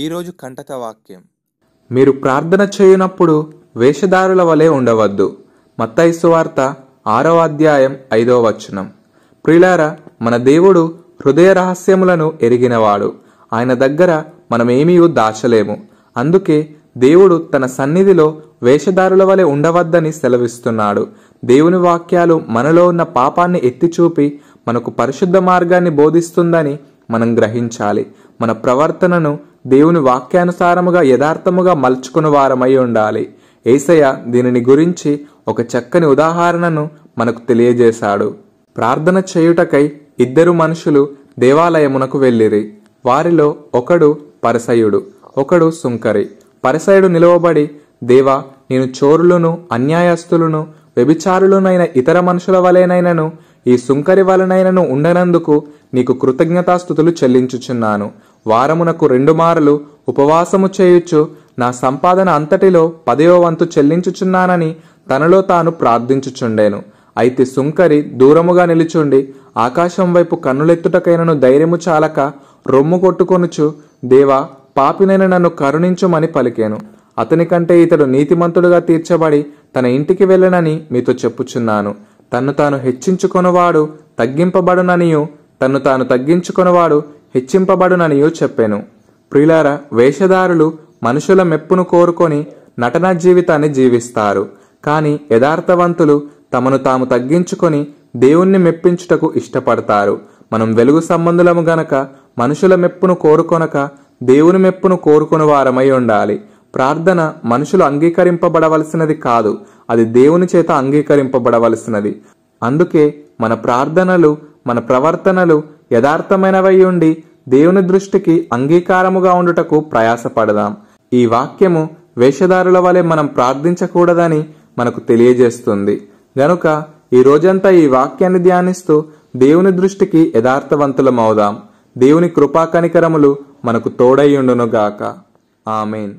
ఈరోజు కంటక వాక్యం మీరు ప్రార్థన చేయనప్పుడు వేషధారుల వలె ఉండవద్దు మత్తైసువార్త ఆరవ అధ్యాయం ఐదవ వచనం ప్రిలార మన దేవుడు హృదయ రహస్యములను ఎరిగినవాడు ఆయన దగ్గర మనమేమీ దాచలేము అందుకే దేవుడు తన సన్నిధిలో వేషధారుల వలె ఉండవద్దని సెలవిస్తున్నాడు దేవుని వాక్యాలు మనలో ఉన్న పాపాన్ని ఎత్తిచూపి మనకు పరిశుద్ధ మార్గాన్ని బోధిస్తుందని మనం గ్రహించాలి మన ప్రవర్తనను దేవుని వాక్యానుసారముగా యథార్థముగా మలుచుకుని వారమై ఉండాలి ఏసయ్య దీనిని గురించి ఒక చక్కని ఉదాహరణను మనకు తెలియజేశాడు ప్రార్థన చేయుటకై ఇద్దరు మనుషులు దేవాలయమునకు వెళ్ళిరి వారిలో ఒకడు పరసయుడు ఒకడు సుంకరి పరసయుడు నిలవబడి దేవా నేను చోరులను అన్యాయస్తులను వ్యభిచారులునైన ఇతర మనుషుల వలెనైనను ఈ సుంకరి వలనైనను ఉండనందుకు నీకు కృతజ్ఞతాస్థుతులు చెల్లించుచున్నాను వారమునకు రెండు మారలు ఉపవాసము చేయొచ్చు నా సంపాదన అంతటిలో పదయో వంతు చెల్లించుచున్నానని తనలో తాను ప్రార్థించుచుండెను అయితే సుంకరి దూరముగా నిలుచుండి ఆకాశం వైపు కన్నులెత్తుటకైనను ధైర్యము చాలక రొమ్ము కొట్టుకొనుచు దేవా పాపినైన నన్ను కరుణించుమని పలికాను అతని కంటే ఇతడు నీతిమంతుడుగా తీర్చబడి తన ఇంటికి వెళ్ళనని మీతో చెప్పుచున్నాను తన్ను తాను హెచ్చించుకొనవాడు తగ్గింపబడుననియు తన్ను తాను తగ్గించుకొనవాడు హెచ్చింపబడుననియు చెప్పాను ప్రిలార వేషధారులు మనుషుల మెప్పును కోరుకొని నటన జీవితాన్ని జీవిస్తారు కానీ యథార్థవంతులు తమను తాము తగ్గించుకొని దేవుణ్ణి మెప్పించుటకు ఇష్టపడతారు మనం వెలుగు సంబంధులము గనక మనుషుల మెప్పును కోరుకొనక దేవుని మెప్పును కోరుకుని వారమై ఉండాలి ప్రార్థన మనుషులు అంగీకరింపబడవలసినది కాదు అది దేవుని చేత అంగీకరింపబడవలసినది అందుకే మన ప్రార్థనలు మన ప్రవర్తనలు యథార్థమైనవై ఉండి దేవుని దృష్టికి అంగీకారముగా ఉండుటకు ప్రయాసపడదాం ఈ వాక్యము వేషధారుల వలె మనం ప్రార్థించకూడదని మనకు తెలియజేస్తుంది గనుక ఈ రోజంతా ఈ వాక్యాన్ని ధ్యానిస్తూ దేవుని దృష్టికి యథార్థవంతులమవుదాం దేవుని కృపాకనికరములు మనకు తోడయ్యుండునుగాక ఆమెన్